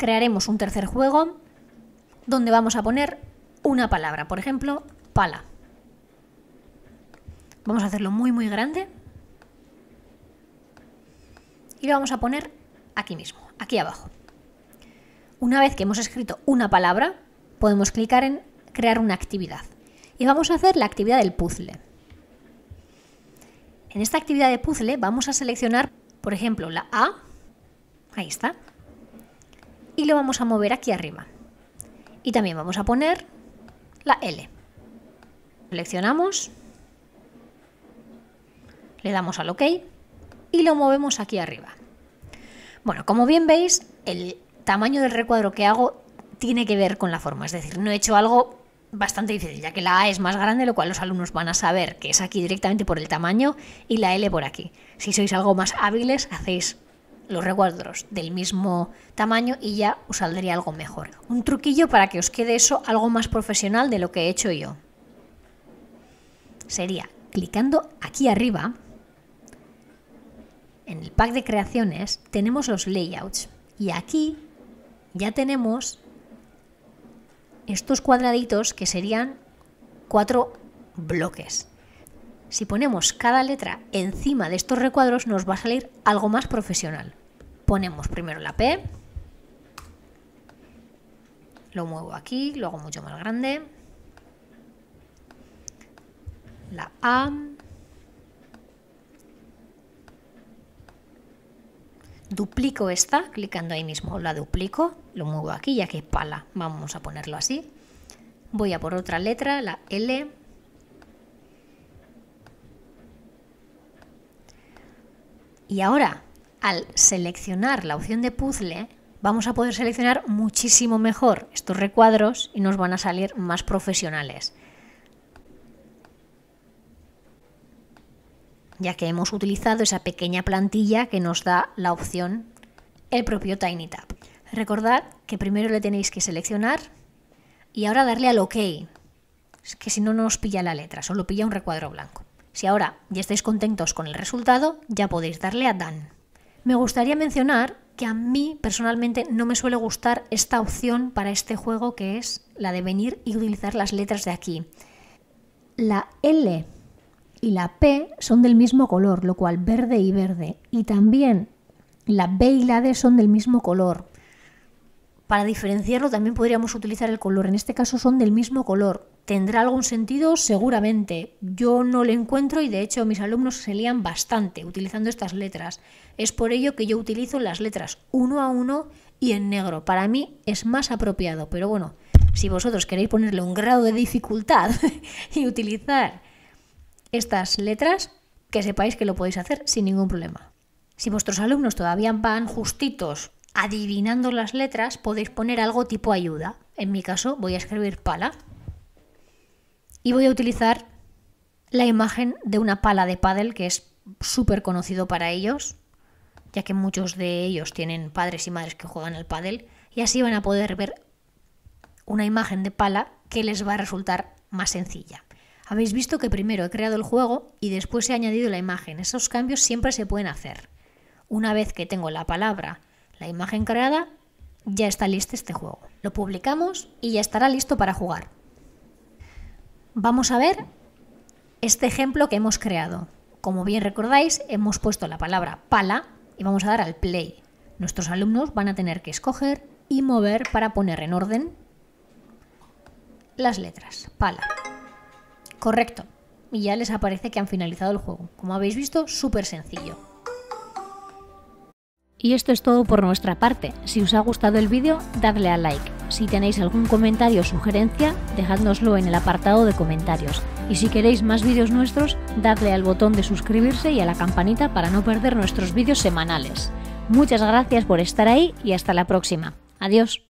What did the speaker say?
crearemos un tercer juego donde vamos a poner una palabra, por ejemplo, pala. Vamos a hacerlo muy muy grande y lo vamos a poner aquí mismo, aquí abajo. Una vez que hemos escrito una palabra, podemos clicar en crear una actividad y vamos a hacer la actividad del puzzle. En esta actividad de puzzle vamos a seleccionar, por ejemplo, la A, ahí está, y lo vamos a mover aquí arriba. Y también vamos a poner la L. Seleccionamos, le damos al OK y lo movemos aquí arriba. Bueno, como bien veis, el tamaño del recuadro que hago tiene que ver con la forma, es decir, no he hecho algo bastante difícil, ya que la A es más grande, lo cual los alumnos van a saber que es aquí directamente por el tamaño y la L por aquí. Si sois algo más hábiles, hacéis los recuadros del mismo tamaño y ya os saldría algo mejor. Un truquillo para que os quede eso algo más profesional de lo que he hecho yo. Sería clicando aquí arriba, en el pack de creaciones, tenemos los layouts. Y aquí ya tenemos estos cuadraditos que serían cuatro bloques. Si ponemos cada letra encima de estos recuadros nos va a salir algo más profesional. Ponemos primero la P. Lo muevo aquí, lo hago mucho más grande. La A. duplico esta, clicando ahí mismo, la duplico, lo muevo aquí ya que es pala, vamos a ponerlo así. Voy a por otra letra, la L. Y ahora al seleccionar la opción de puzzle, vamos a poder seleccionar muchísimo mejor estos recuadros y nos van a salir más profesionales. Ya que hemos utilizado esa pequeña plantilla que nos da la opción el propio TinyTab. Recordad que primero le tenéis que seleccionar y ahora darle al OK. Es que si no, no os pilla la letra, solo pilla un recuadro blanco. Si ahora ya estáis contentos con el resultado, ya podéis darle a Done. Me gustaría mencionar que a mí personalmente no me suele gustar esta opción para este juego que es la de venir y utilizar las letras de aquí. La L y la P son del mismo color, lo cual verde y verde. Y también la B y la D son del mismo color. Para diferenciarlo también podríamos utilizar el color. En este caso son del mismo color, ¿Tendrá algún sentido? Seguramente. Yo no le encuentro y de hecho mis alumnos se lían bastante utilizando estas letras. Es por ello que yo utilizo las letras uno a uno y en negro. Para mí es más apropiado, pero bueno, si vosotros queréis ponerle un grado de dificultad y utilizar estas letras, que sepáis que lo podéis hacer sin ningún problema. Si vuestros alumnos todavía van justitos adivinando las letras, podéis poner algo tipo ayuda. En mi caso voy a escribir pala y voy a utilizar la imagen de una pala de pádel que es súper conocido para ellos, ya que muchos de ellos tienen padres y madres que juegan al pádel y así van a poder ver una imagen de pala que les va a resultar más sencilla. Habéis visto que primero he creado el juego y después he añadido la imagen. Esos cambios siempre se pueden hacer. Una vez que tengo la palabra, la imagen creada, ya está listo este juego. Lo publicamos y ya estará listo para jugar. Vamos a ver este ejemplo que hemos creado. Como bien recordáis, hemos puesto la palabra pala y vamos a dar al play. Nuestros alumnos van a tener que escoger y mover para poner en orden las letras. Pala. Correcto. Y ya les aparece que han finalizado el juego. Como habéis visto, súper sencillo. Y esto es todo por nuestra parte. Si os ha gustado el vídeo, dadle a like si tenéis algún comentario o sugerencia, dejádnoslo en el apartado de comentarios. Y si queréis más vídeos nuestros, dadle al botón de suscribirse y a la campanita para no perder nuestros vídeos semanales. Muchas gracias por estar ahí y hasta la próxima. Adiós.